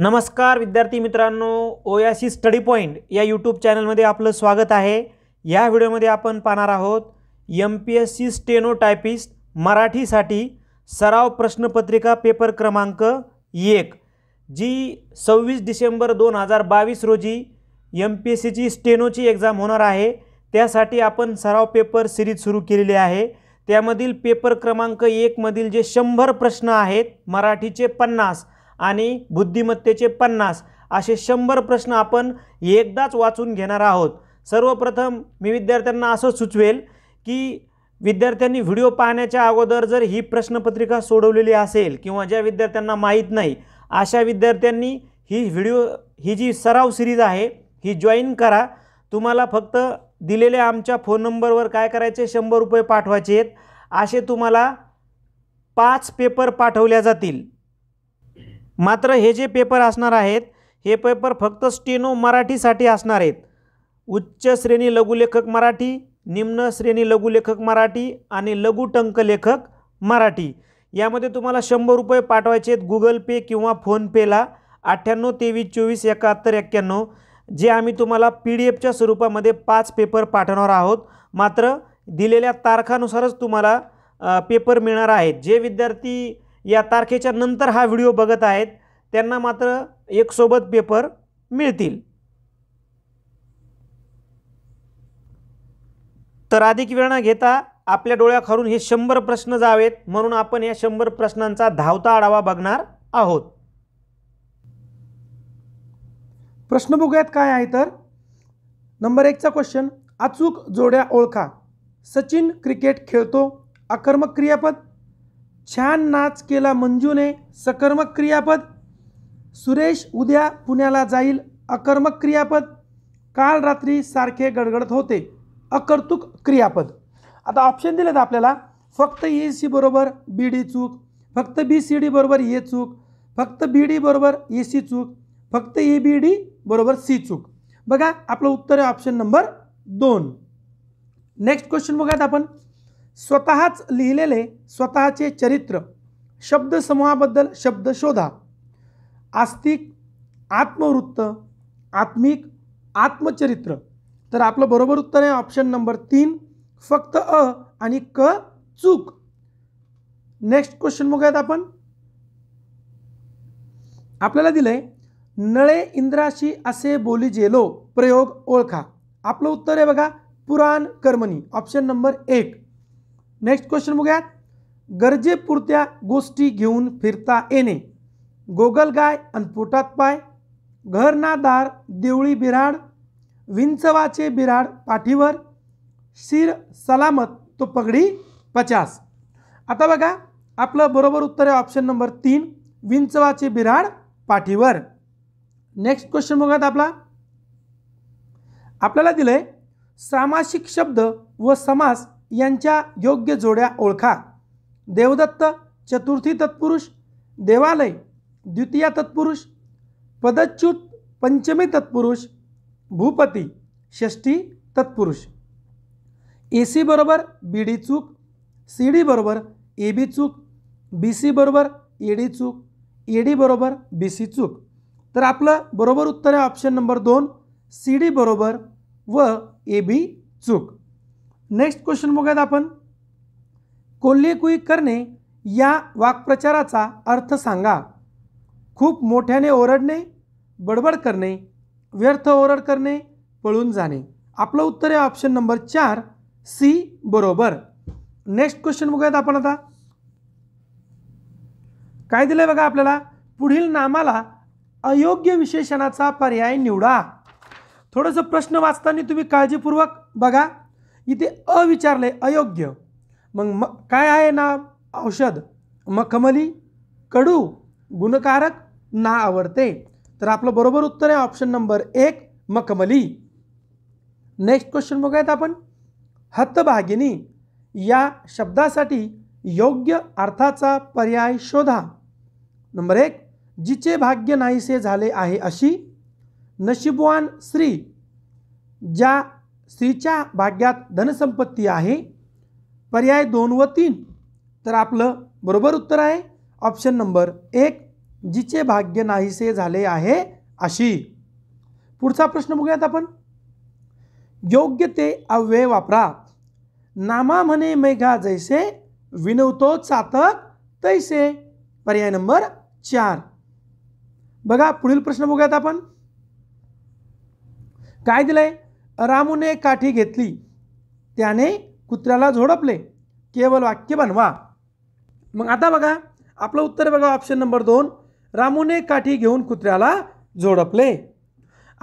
नमस्कार विद्यार्थी मित्रांनो सी स्टडी पॉईंट या यूट्यूब चॅनलमध्ये आपलं स्वागत आहे या व्हिडिओमध्ये आपण पाहणार आहोत M P S C steno typist मराठीसाठी सराव प्रश्नपत्रिका पेपर क्रमांक एक जी सव्वीस डिसेंबर दोन हजार बावीस रोजी एम पी एस सीची स्टेनोची एक्झाम होणार आहे त्यासाठी आपण सराव पेपर सिरीज सुरू केलेली आहे त्यामधील पेपर क्रमांक एकमधील जे शंभर प्रश्न आहेत मराठीचे पन्नास आणि बुद्धिमत्तेचे पन्नास असे शंभर प्रश्न आपण एकदाच वाचून घेणार आहोत सर्वप्रथम मी विद्यार्थ्यांना असं सुचवेल की विद्यार्थ्यांनी व्हिडिओ पाहण्याच्या अगोदर जर ही प्रश्नपत्रिका सोडवलेली असेल किंवा ज्या विद्यार्थ्यांना माहीत नाही अशा विद्यार्थ्यांनी ही व्हिडिओ ही जी सराव सिरीज आहे ही जॉईन करा तुम्हाला फक्त दिलेल्या आमच्या फोन नंबरवर काय करायचे शंभर रुपये पाठवायचे आहेत असे तुम्हाला पाच पेपर पाठवल्या जातील मात्र हे जे पेपर असणार आहेत हे पेपर फक्त स्टेनो मराठीसाठी असणार आहेत उच्च श्रेणी लघुलेखक मराठी निम्न श्रेणी लघुलेखक मराठी आणि लेखक मराठी यामध्ये तुम्हाला शंभर रुपये पाठवायचे आहेत गुगल पे किंवा फोनपेला अठ्ठ्याण्णव तेवीस चोवीस एकाहत्तर एक्क्याण्णव जे आम्ही तुम्हाला पी डी एफच्या स्वरूपामध्ये पाच पेपर पाठवणार आहोत मात्र दिलेल्या तारखानुसारच तुम्हाला पेपर मिळणार आहेत जे विद्यार्थी या तारखेच्या नंतर हा व्हिडिओ बघत आहेत त्यांना मात्र एक सोबत पेपर मिळतील तर अधिक वेळ न घेता आपल्या डोळ्या डोळ्याखालून हे शंभर प्रश्न जावेत म्हणून आपण या शंभर प्रश्नांचा धावता आढावा बघणार आहोत प्रश्न बघूयात काय आहे तर नंबर एकचा क्वेश्चन अचूक जोड्या ओळखा सचिन क्रिकेट खेळतो आक्रमक क्रियापद छान नाच केला मंजूने सकर्मक क्रियापद सुरेश उद्या पुण्याला जाईल अकर्मक क्रियापद काल रात्री सारखे गडगडत होते अकर्तुक क्रियापद आता ऑप्शन दिलेत आपल्याला फक्त ए सी बरोबर बी डी चूक फक्त बी सी डी बरोबर ए चूक फक्त बी डी बरोबर ए सी चूक फक्त ए बी डी बरोबर सी चूक बघा आपलं उत्तर आहे ऑप्शन नंबर दोन नेक्स्ट क्वेश्चन बघायत आपण स्वतःच लिहिलेले स्वतःचे चरित्र शब्दसमूहाबद्दल शब्द शोधा आस्तिक आत्मवृत्त आत्मिक आत्मचरित्र तर आपलं बरोबर उत्तर आहे ऑप्शन नंबर तीन फक्त अ आणि क चूक नेक्स्ट क्वेश्चन बघूयात आपण आपल्याला दिलंय नळे इंद्राशी असे बोली जेलो प्रयोग ओळखा आपलं उत्तर आहे बघा पुराण कर्मणी ऑप्शन नंबर एक नेक्स्ट क्वेश्चन बघूयात गरजेपुरत्या गोष्टी घेऊन फिरता येणे गोगल गाय पाय घर ना दार देवळी बिराड विंचवाचे बिराड पाठीवर शिर सलामत तो पगडी पचास आता बघा आपलं बरोबर उत्तर आहे ऑप्शन नंबर तीन विंचवाचे बिराड पाठीवर नेक्स्ट क्वेश्चन बघूयात आपला आपल्याला दिलं आहे सामासिक शब्द व समास यांच्या योग्य जोड्या ओळखा देवदत्त चतुर्थी तत्पुरुष देवालय द्वितीया तत्पुरुष पदच्युत पंचमी तत्पुरुष भूपती षष्ठी तत्पुरुष ए सी बरोबर बी डी चूक सी डी बरोबर ए बी चूक बी सी बरोबर ए डी चूक ए डी बरोबर बी सी चूक तर आपलं बरोबर उत्तर आहे ऑप्शन नंबर दोन सी डी बरोबर व ए बी चूक नेक्स्ट क्वेश्चन बघूयात आपण कोल्हेकुई करणे या वाक्प्रचाराचा अर्थ सांगा खूप मोठ्याने ओरडणे बडबड करणे व्यर्थ ओरड करणे पळून जाणे आपलं उत्तर आहे ऑप्शन नंबर चार सी बरोबर नेक्स्ट क्वेश्चन बघूयात आपण आता काय दिलं बघा आपल्याला पुढील नामाला अयोग्य विशेषणाचा पर्याय निवडा थोडंसं प्रश्न वाचताना तुम्ही काळजीपूर्वक बघा इथे अविचारले अयोग्य मग म काय आहे ना औषध मखमली कडू गुणकारक ना आवडते तर आपलं बरोबर उत्तर आहे ऑप्शन नंबर एक मखमली नेक्स्ट क्वेश्चन बघूयात आपण हतभागिनी या शब्दासाठी योग्य अर्थाचा पर्याय शोधा नंबर एक जिचे भाग्य नाहीसे झाले आहे अशी नशिबवान स्त्री ज्या स्त्रीच्या भाग्यात धनसंपत्ती आहे पर्याय दोन व तीन तर आपलं बरोबर उत्तर आहे ऑप्शन नंबर एक जिचे भाग्य नाहीसे झाले आहे अशी पुढचा प्रश्न बघूयात आपण योग्य ते अव्यय वापरा नामा म्हणे मेघा जैसे विनवतो चातक तैसे पर्याय नंबर चार बघा पुढील प्रश्न बघूयात आपण काय दिलंय रामूने काठी घेतली त्याने कुत्र्याला झोडपले केवळ वाक्य बनवा मग आता बघा आपलं उत्तर बघा ऑप्शन नंबर दोन रामूने काठी घेऊन कुत्र्याला झोडपले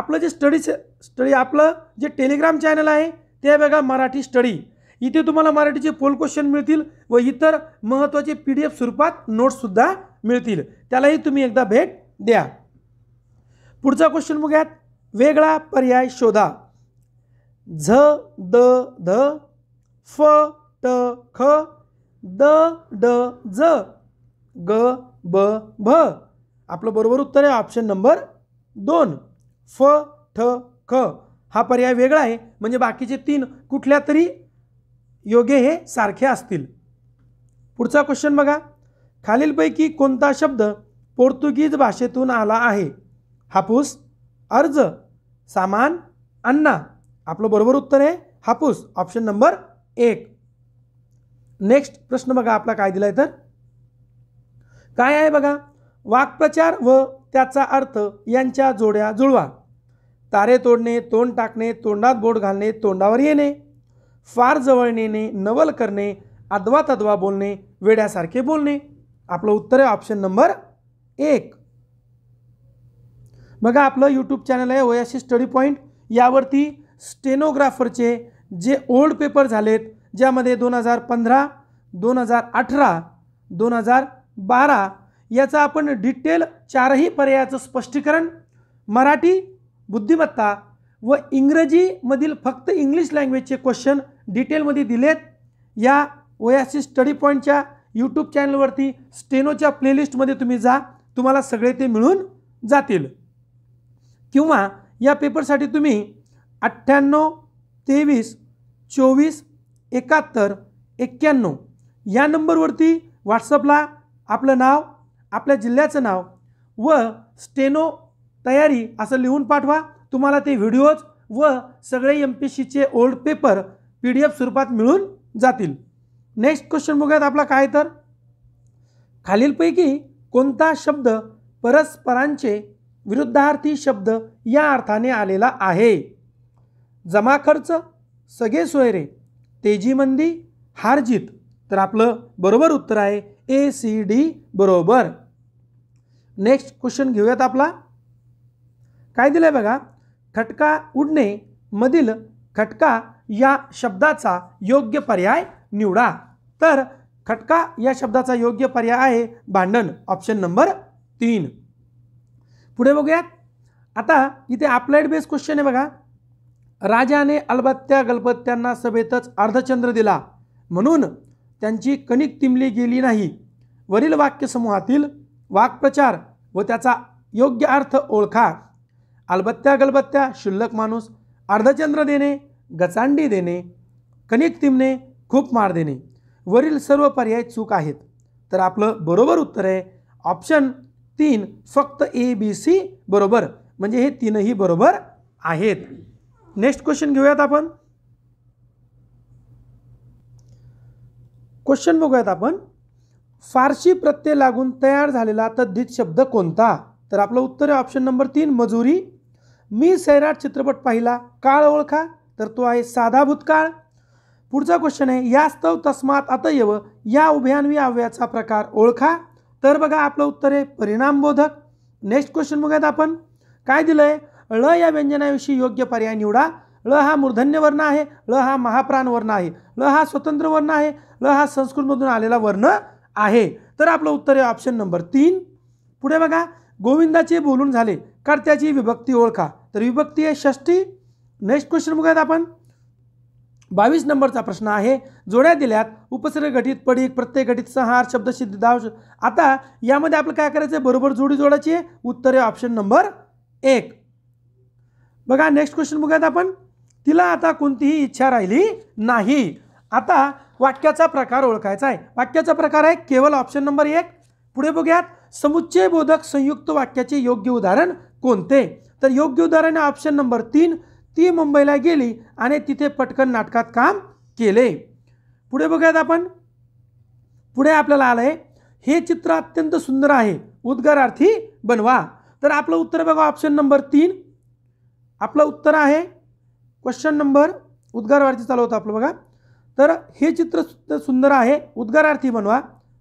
आपलं जे स्टडी स्टडी आपलं जे टेलिग्राम चॅनल आहे ते बघा मराठी स्टडी इथे तुम्हाला मराठीचे पोल क्वेश्चन मिळतील व इतर महत्त्वाचे पी डी एफ स्वरूपात नोट्ससुद्धा मिळतील त्यालाही तुम्ही एकदा भेट द्या पुढचा क्वेश्चन बघूयात वेगळा पर्याय शोधा झ द ध फ ट ख द ड ज ग ब भ आपलं बरोबर उत्तर आहे ऑप्शन नंबर दोन फ ठ ख हा पर्याय वेगळा आहे म्हणजे बाकीचे तीन कुठल्या तरी योगे हे सारखे असतील पुढचा क्वेश्चन बघा खालीलपैकी कोणता शब्द पोर्तुगीज भाषेतून आला आहे हापूस अर्ज सामान अण्णा आपलं बरोबर उत्तर आहे हापूस ऑप्शन नंबर एक नेक्स्ट प्रश्न बघा आपला काय दिला आहे तर काय आहे बघा वाक्प्रचार व त्याचा अर्थ यांच्या जोड्या जुळवा तारे तोडणे तोंड टाकणे तोंडात बोट घालणे तोंडावर येणे फार जवळ नेणे नवल करणे अदवा तदवा बोलणे वेड्यासारखे बोलणे आपलं उत्तर आहे ऑप्शन नंबर एक बघा आपलं यूट्यूब चॅनल आहे ओयाशी स्टडी पॉईंट यावरती स्टेनोग्राफरचे जे ओल्ड पेपर झालेत ज्यामध्ये दोन हजार पंधरा दोन हजार अठरा दोन हजार बारा याचा आपण डिटेल चारही पर्यायाचं स्पष्टीकरण मराठी बुद्धिमत्ता व इंग्रजीमधील फक्त इंग्लिश लँग्वेजचे क्वेश्चन डिटेलमध्ये दिलेत या ओयासी स्टडी पॉईंटच्या यूट्यूब चॅनलवरती स्टेनोच्या प्लेलिस्टमध्ये तुम्ही जा तुम्हाला सगळे ते मिळून जातील किंवा या पेपरसाठी तुम्ही अठ्ठ्याण्णव तेवीस चोवीस एकाहत्तर एक्क्याण्णव या नंबरवरती व्हॉट्सअपला आपलं नाव आपल्या जिल्ह्याचं नाव व स्टेनो तयारी असं लिहून पाठवा तुम्हाला ते व्हिडिओज व सगळे एम पी सीचे old paper P D F स्वरूपात मिळून जातील नेक्स्ट क्वेश्चन बघूयात आपला काय तर खालीलपैकी कोणता शब्द परस्परांचे विरुद्धार्थी शब्द या अर्थाने आलेला आहे जमा खर्च सगळे सोयरे तेजीमंदी हारजीत तर आपलं बरोबर उत्तर आहे ए सी डी बरोबर नेक्स्ट क्वेश्चन घेऊयात आपला काय दिलं आहे बघा खटका उडणे मधील खटका या शब्दाचा योग्य पर्याय निवडा तर खटका या शब्दाचा योग्य पर्याय आहे भांडण ऑप्शन नंबर तीन पुढे बघूयात आता इथे अप्लाइड बेस्ड क्वेश्चन आहे बघा राजाने अलबत्त्या गलबत्त्यांना सभेतच अर्धचंद्र दिला म्हणून त्यांची कणिक तिमली गेली नाही वरील वाक्यसमूहातील वाक्प्रचार व त्याचा योग्य अर्थ ओळखा अलबत्त्या गलबत्त्या शुल्लक माणूस अर्धचंद्र देणे गचांडी देणे कणिक तिमणे खूप मार देणे वरील सर्व पर्याय चूक आहेत तर आपलं बरोबर उत्तर आहे ऑप्शन तीन फक्त ए बी सी बरोबर म्हणजे हे तीनही बरोबर आहेत नेक्स्ट क्वेश्चन घेऊयात आपण क्वेश्चन बघूयात आपण फारशी प्रत्यय लागून तयार झालेला तद्धित शब्द कोणता तर आपलं उत्तर आहे ऑप्शन नंबर तीन मजुरी मी सैराट चित्रपट पाहिला काळ ओळखा तर तो आहे साधा भूतकाळ पुढचा क्वेश्चन आहे यास्तव तस्मात अतयव या उभयान्वी अव्ययाचा प्रकार ओळखा तर बघा आपलं उत्तर आहे परिणामबोधक नेक्स्ट क्वेश्चन बघूयात आपण काय दिलं आहे ळ या व्यंजनाविषयी योग्य पर्याय निवडा ळ हा मूर्धन्य वर्ण आहे ळ हा महाप्राण वर्ण आहे ल हा स्वतंत्र वर्ण आहे ल हा संस्कृतमधून आलेला वर्ण आहे तर आपलं उत्तर आहे ऑप्शन नंबर तीन पुढे बघा गोविंदाचे बोलून झाले कर्त्याची विभक्ती ओळखा तर विभक्ती आहे षष्टी नेक्स्ट क्वेश्चन बघूयात आपण बावीस नंबरचा प्रश्न आहे जोड्या दिल्यात उपसर्ग घटित पडीक प्रत्येक घटित संहार सिद्ध दाव आता यामध्ये आपलं काय करायचं आहे बरोबर जोडी जोडायची उत्तर आहे ऑप्शन नंबर एक बघा नेक्स्ट क्वेश्चन बघूयात आपण तिला आता कोणतीही इच्छा राहिली नाही आता वाक्याचा प्रकार ओळखायचा आहे वाक्याचा प्रकार आहे केवळ ऑप्शन नंबर एक पुढे बघूयात समुच्चय बोधक संयुक्त वाक्याचे योग्य उदाहरण कोणते तर योग्य उदाहरण आहे ऑप्शन नंबर तीन ती मुंबईला गेली आणि तिथे पटकन नाटकात काम केले पुढे बघूयात आपण पुढे आपल्याला आलंय हे चित्र अत्यंत सुंदर आहे उद्गारार्थी बनवा तर आपलं उत्तर बघा ऑप्शन नंबर तीन आपलं उत्तर आहे क्वेश्चन नंबर उद्गारार्थी चालू होतं आपलं बघा तर हे चित्र सुंदर आहे उद्गारार्थी बनवा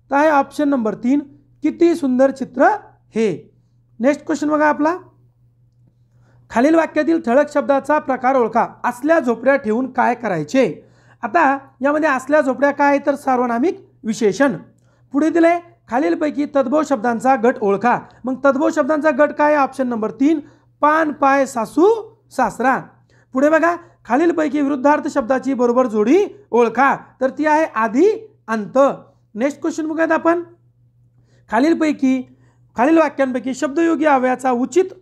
तर आहे ऑप्शन नंबर तीन किती सुंदर चित्र हे नेक्स्ट क्वेश्चन बघा आपला खालील वाक्यातील ठळक शब्दाचा प्रकार ओळखा असल्या झोपड्या ठेवून काय करायचे आता यामध्ये असल्या झोपड्या काय तर सार्वनामिक विशेषण पुढे दिले खालीलपैकी तद्भव शब्दांचा गट ओळखा मग तद्भव शब्दांचा गट काय ऑप्शन नंबर तीन पान पाय सासू सासरा पुढे बघा खालीलपैकी विरुद्धार्थ शब्दाची बरोबर जोडी ओळखा तर ती आहे आधी अंत नेक्स्ट क्वेश्चन बघूयात आपण खालीलपैकी खालील वाक्यांपैकी शब्दयोगी अवयाचा उचित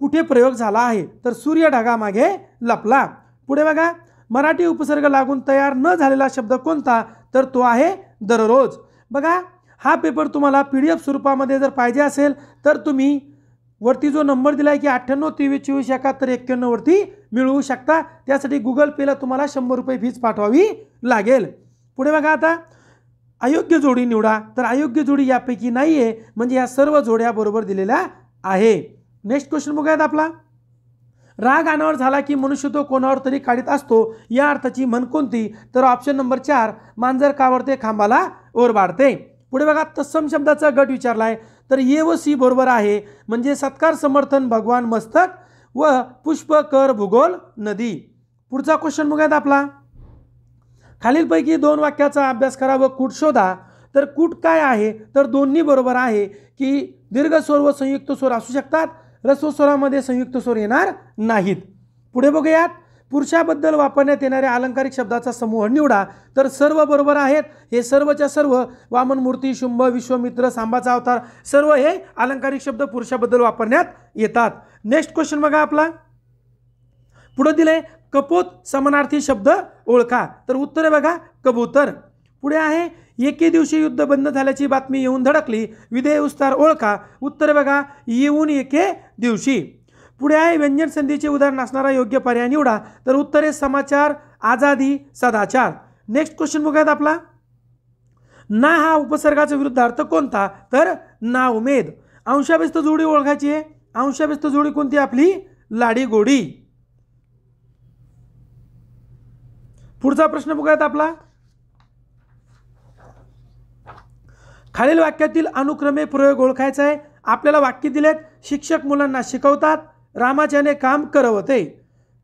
कुठे प्रयोग झाला आहे तर सूर्य मागे लपला पुढे बघा मराठी उपसर्ग लागून तयार न झालेला शब्द कोणता तर तो आहे दररोज बघा हा पेपर तुम्हाला पी डी एफ स्वरूपामध्ये जर पाहिजे असेल तर तुम्ही वरती जो नंबर दिला आहे की अठ्ठ्याण्णव तेवीस चोवीस एकाहत्तर एक्क्याण्णववरती मिळवू शकता त्यासाठी गुगल पेला तुम्हाला शंभर रुपये फीज पाठवावी लागेल पुढे बघा आता अयोग्य जोडी निवडा तर अयोग्य जोडी यापैकी नाही आहे म्हणजे या सर्व जोड्या बरोबर दिलेल्या आहे नेक्स्ट क्वेश्चन बघूयात आपला राग अनावर झाला की मनुष्य तो कोणावर तरी काढीत असतो या अर्थाची म्हण कोणती तर ऑप्शन नंबर चार मांजर कावरते खांबाला ओरबाडते पुढे बघा तत्सम शब्दाचा गट विचारला आहे तर ये व सी बरोबर आहे म्हणजे सत्कार समर्थन भगवान मस्तक व पुष्प कर भूगोल नदी पुढचा क्वेश्चन बघायचा आपला खालीलपैकी दोन वाक्याचा अभ्यास करा व कूट शोधा तर कूट काय आहे तर दोन्ही बरोबर आहे की दीर्घ स्वर व संयुक्त स्वर असू शकतात रस्वस्वरामध्ये संयुक्त स्वर येणार नाहीत पुढे बघूयात पुरुषाबद्दल वापरण्यात येणाऱ्या अलंकारिक शब्दाचा समूह निवडा तर सर्व बरोबर आहेत हे सर्वच्या सर्व वामन मूर्ती शुंभ विश्वमित्र सांबाचा अवतार सर्व हे अलंकारिक शब्द पुरुषाबद्दल वापरण्यात येतात नेक्स्ट क्वेश्चन बघा आपला पुढे दिले कपोत समानार्थी शब्द ओळखा तर उत्तर बघा कबूतर पुढे आहे एके दिवशी युद्ध बंद झाल्याची बातमी येऊन धडकली विधेय उस्तार ओळखा उत्तर बघा येऊन एके दिवशी पुढे आहे व्यंजन संधीचे उदाहरण असणारा योग्य पर्याय निवडा तर उत्तर आहे समाचार आझादी सदाचार नेक्स्ट क्वेश्चन बघूयात आपला ना हा उपसर्गाचा विरुद्ध अर्थ कोणता तर ना उमेद अंशाभिस्त जोडी ओळखायची आहे अंशाभिस्त जोडी कोणती आपली लाडी गोडी पुढचा प्रश्न बघूयात आपला खालील वाक्यातील अनुक्रमे प्रयोग ओळखायचा आहे आपल्याला वाक्य दिलेत शिक्षक मुलांना शिकवतात रामाच्याने काम करवते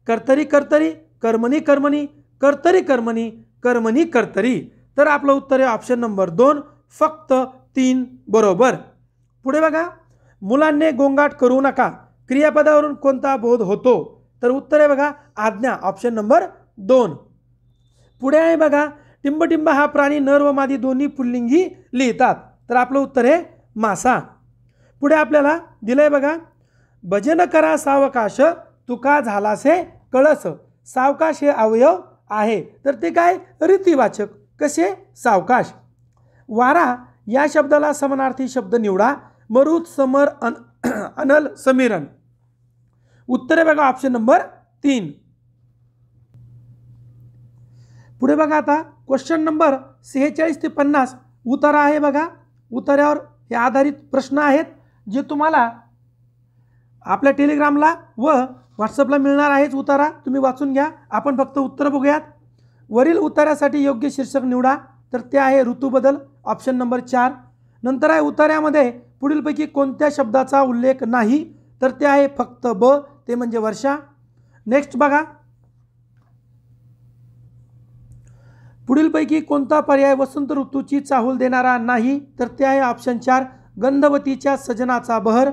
कर्तरी कर्तरी कर्मणी कर्मणी कर्तरी कर्मणी कर्मणी कर्तरी तर आपलं उत्तर आहे ऑप्शन नंबर दोन फक्त तीन बरोबर पुढे बघा मुलांनी गोंगाट करू नका क्रियापदावरून कोणता बोध होतो तर उत्तर आहे बघा आज्ञा ऑप्शन नंबर दोन पुढे आहे बघा टिंबटिंब हा प्राणी नर व मादी दोन्ही पुल्लिंगी लिहितात तर आपलं उत्तर आहे मासा पुढे आपल्याला दिलं आहे बघा भजन करा सावकाश तुका झालासे कळस सावकाश हे अवयव आहे तर ते काय रीतिवाचक कसे सावकाश वारा या शब्दाला समानार्थी शब्द निवडा मरुत समर अन अनल समीरन उत्तरे बघा ऑप्शन नंबर तीन पुढे बघा आता क्वेश्चन नंबर सेहेचाळीस ते पन्नास उतारा आहे बघा उतार्यावर हे आधारित प्रश्न आहेत जे तुम्हाला आपल्या टेलिग्रामला व व्हॉट्सअपला मिळणार आहेच उतारा तुम्ही वाचून घ्या आपण फक्त उत्तर बघूयात वरील उतार्यासाठी योग्य शीर्षक निवडा तर ते आहे ऋतूबदल ऑप्शन नंबर चार नंतर आहे उतार्यामध्ये पुढीलपैकी कोणत्या शब्दाचा उल्लेख नाही तर ते आहे फक्त ब ते म्हणजे वर्षा नेक्स्ट बघा पुढीलपैकी कोणता पर्याय वसंत ऋतूची चाहूल देणारा नाही तर ते आहे ऑप्शन चार गंधवतीच्या सजनाचा बहर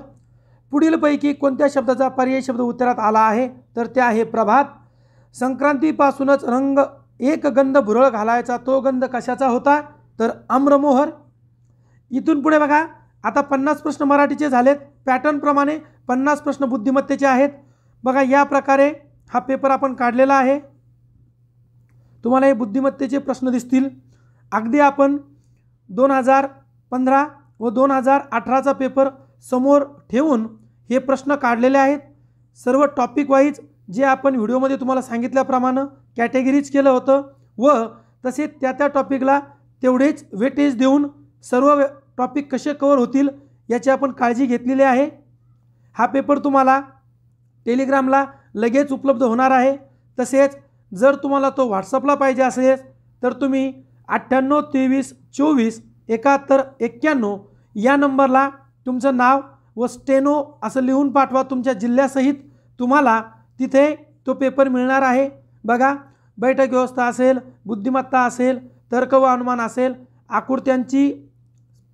पुढीलपैकी कोणत्या शब्दाचा पर्याय शब्द उत्तरात आला आहे तर ते आहे प्रभात संक्रांतीपासूनच रंग एक गंध भुरळ घालायचा तो गंध कशाचा होता तर आम्रमोहर इथून पुढे बघा आता पन्नास प्रश्न मराठीचे झालेत पॅटर्नप्रमाणे पन्नास प्रश्न बुद्धिमत्तेचे आहेत बघा या प्रकारे हा पेपर आपण काढलेला आहे तुम्हाला हे बुद्धिमत्तेचे प्रश्न दिसतील अगदी आपण दोन हजार पंधरा व दोन हजार अठराचा पेपर समोर ठेवून हे प्रश्न काढलेले आहेत सर्व टॉपिक वाईज जे आपण व्हिडिओमध्ये तुम्हाला सांगितल्याप्रमाणे कॅटेगरीज केलं होतं व तसे त्या त्या टॉपिकला तेवढेच वेटेज देऊन सर्व टॉपिक कसे कवर होतील याची आपण काळजी घेतलेली आहे हा पेपर तुम्हाला टेलिग्रामला लगेच उपलब्ध होणार आहे तसेच जर तुम्हाला तो व्हॉट्सअपला पाहिजे असेल तर तुम्ही अठ्ठ्याण्णव तेवीस चोवीस एकाहत्तर एक्क्याण्णव या नंबरला तुमचं नाव व स्टेनो असं लिहून पाठवा तुमच्या जिल्ह्यासहित तुम्हाला तिथे तो पेपर मिळणार आहे बघा बैठक व्यवस्था असेल बुद्धिमत्ता असेल तर्क व अनुमान असेल आकृत्यांची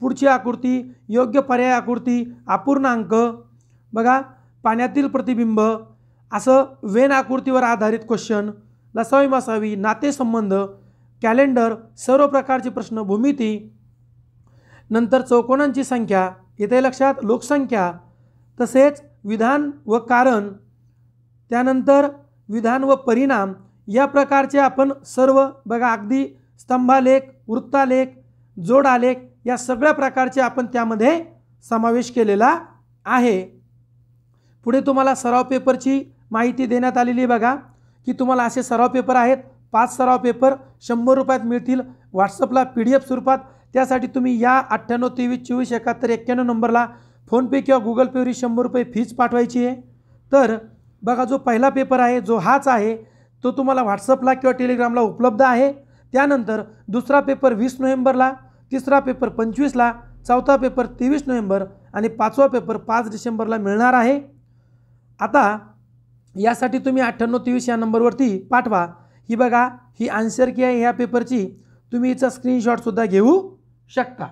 पुढची आकृती योग्य पर्याय आकृती अपूर्णांक बघा पाण्यातील प्रतिबिंब असं वेन आकृतीवर आधारित क्वेश्चन लसावी मसावी नातेसंबंध कॅलेंडर सर्व प्रकारचे प्रश्न भूमिती नंतर चौकोनांची संख्या येते लक्षात लोकसंख्या तसेच विधान व कारण त्यानंतर विधान व परिणाम या प्रकारचे आपण सर्व बघा अगदी स्तंभालेख वृत्तालेख जोडालेख या सगळ्या प्रकारचे आपण त्यामध्ये समावेश केलेला आहे पुढे तुम्हाला सराव पेपरची माहिती देण्यात आलेली बघा की तुम्हाला असे सराव पेपर आहेत पाच सराव पेपर शंभर रुपयात मिळतील व्हॉट्सअपला पी डी एफ स्वरूपात त्यासाठी तुम्ही या अठ्ठ्याण्णव तेवीस चोवीस एकाहत्तर एक्क्याण्णव नंबरला फोनपे किंवा गुगल पेवरी शंभर रुपये फीज पाठवायची आहे तर बघा जो पहिला पेपर आहे जो हाच आहे तो तुम्हाला व्हॉट्सअपला किंवा टेलिग्रामला उपलब्ध आहे त्यानंतर दुसरा पेपर वीस नोव्हेंबरला तिसरा पेपर पंचवीसला चौथा पेपर तेवीस नोव्हेंबर आणि पाचवा पेपर पाच डिसेंबरला मिळणार आहे आता यासाठी तुम्ही अठ्ठ्याण्णव तेवीस या नंबरवरती पाठवा ही बघा ही आन्सर की आहे ह्या पेपरची तुम्ही हिचा स्क्रीनशॉटसुद्धा घेऊ शकता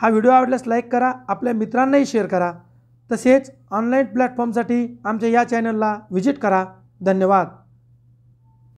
हा व्हिडिओ आवडल्यास लाईक करा आपल्या मित्रांनाही शेअर करा तसेच ऑनलाईन प्लॅटफॉर्मसाठी आमच्या या चॅनलला व्हिजिट करा धन्यवाद